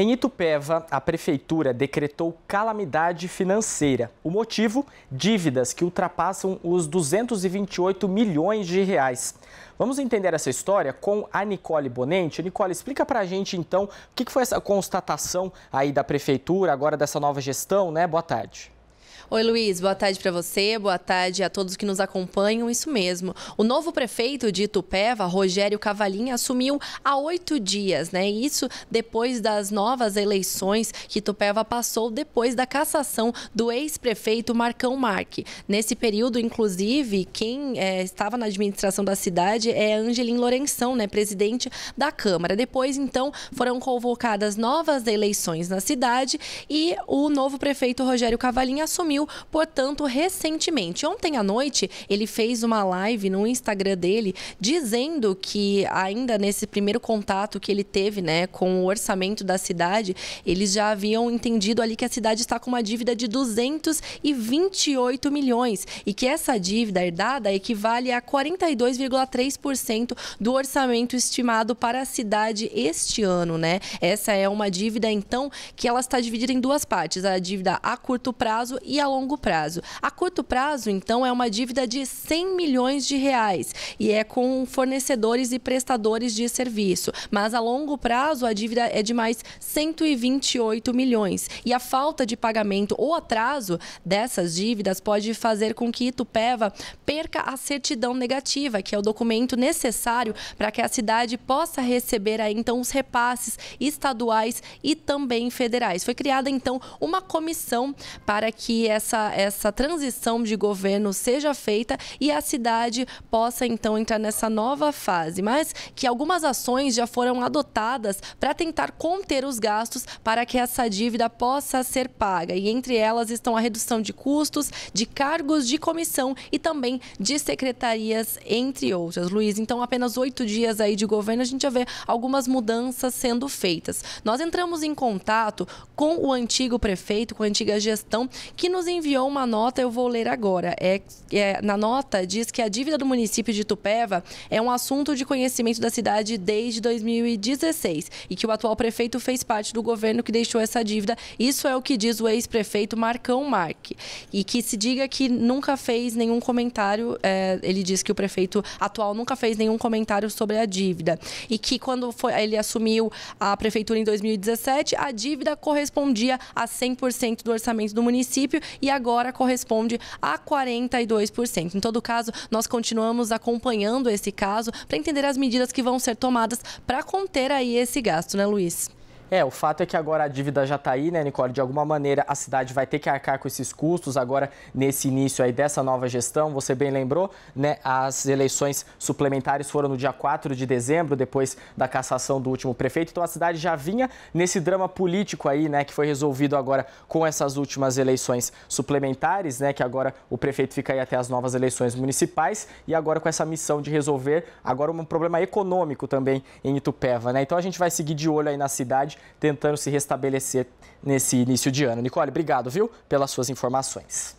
Em Itupeva, a prefeitura decretou calamidade financeira. O motivo? Dívidas que ultrapassam os 228 milhões de reais. Vamos entender essa história com a Nicole Bonente. Nicole, explica pra gente então o que foi essa constatação aí da prefeitura, agora dessa nova gestão, né? Boa tarde. Oi, Luiz, boa tarde para você, boa tarde a todos que nos acompanham. Isso mesmo. O novo prefeito de Itupeva, Rogério Cavalinha, assumiu há oito dias, né? Isso depois das novas eleições que Itupeva passou depois da cassação do ex-prefeito Marcão Marque. Nesse período, inclusive, quem é, estava na administração da cidade é Angelim Lourenção, né? Presidente da Câmara. Depois, então, foram convocadas novas eleições na cidade e o novo prefeito Rogério Cavalinha assumiu assumiu, portanto, recentemente. Ontem à noite, ele fez uma live no Instagram dele dizendo que ainda nesse primeiro contato que ele teve, né, com o orçamento da cidade, eles já haviam entendido ali que a cidade está com uma dívida de 228 milhões e que essa dívida herdada equivale a 42,3% do orçamento estimado para a cidade este ano, né? Essa é uma dívida então que ela está dividida em duas partes, a dívida a curto prazo e a longo prazo. A curto prazo, então, é uma dívida de 100 milhões de reais e é com fornecedores e prestadores de serviço. Mas a longo prazo, a dívida é de mais 128 milhões. E a falta de pagamento ou atraso dessas dívidas pode fazer com que Itupeva perca a certidão negativa, que é o documento necessário para que a cidade possa receber aí, então os repasses estaduais e também federais. Foi criada então uma comissão para que essa, essa transição de governo seja feita e a cidade possa então entrar nessa nova fase, mas que algumas ações já foram adotadas para tentar conter os gastos para que essa dívida possa ser paga. E entre elas estão a redução de custos, de cargos de comissão e também de secretarias, entre outras. Luiz, então apenas oito dias aí de governo, a gente já vê algumas mudanças sendo feitas. Nós entramos em contato com o antigo prefeito, com a antiga gestão, que nos nos enviou uma nota, eu vou ler agora. É, é, na nota diz que a dívida do município de Tupéva é um assunto de conhecimento da cidade desde 2016 e que o atual prefeito fez parte do governo que deixou essa dívida. Isso é o que diz o ex-prefeito Marcão Marque. E que se diga que nunca fez nenhum comentário, é, ele diz que o prefeito atual nunca fez nenhum comentário sobre a dívida. E que quando foi, ele assumiu a prefeitura em 2017, a dívida correspondia a 100% do orçamento do município município e agora corresponde a 42%. Em todo caso, nós continuamos acompanhando esse caso para entender as medidas que vão ser tomadas para conter aí esse gasto, né, Luiz? É, o fato é que agora a dívida já está aí, né, Nicole? De alguma maneira a cidade vai ter que arcar com esses custos agora nesse início aí dessa nova gestão. Você bem lembrou, né? As eleições suplementares foram no dia 4 de dezembro, depois da cassação do último prefeito. Então a cidade já vinha nesse drama político aí, né, que foi resolvido agora com essas últimas eleições suplementares, né, que agora o prefeito fica aí até as novas eleições municipais e agora com essa missão de resolver agora um problema econômico também em Itupeva, né? Então a gente vai seguir de olho aí na cidade tentando se restabelecer nesse início de ano. Nicole, obrigado, viu, pelas suas informações.